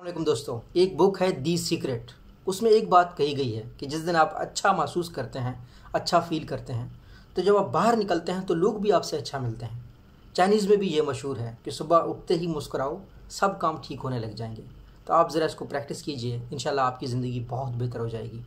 अल्लाम दोस्तों एक बुक है दी सीक्रेट उसमें एक बात कही गई है कि जिस दिन आप अच्छा महसूस करते हैं अच्छा फील करते हैं तो जब आप बाहर निकलते हैं तो लोग भी आपसे अच्छा मिलते हैं चाइनीज़ में भी ये मशहूर है कि सुबह उठते ही मुस्कराओ सब काम ठीक होने लग जाएंगे तो आप ज़रा इसको प्रैक्टिस कीजिए इन आपकी ज़िंदगी बहुत बेहतर हो जाएगी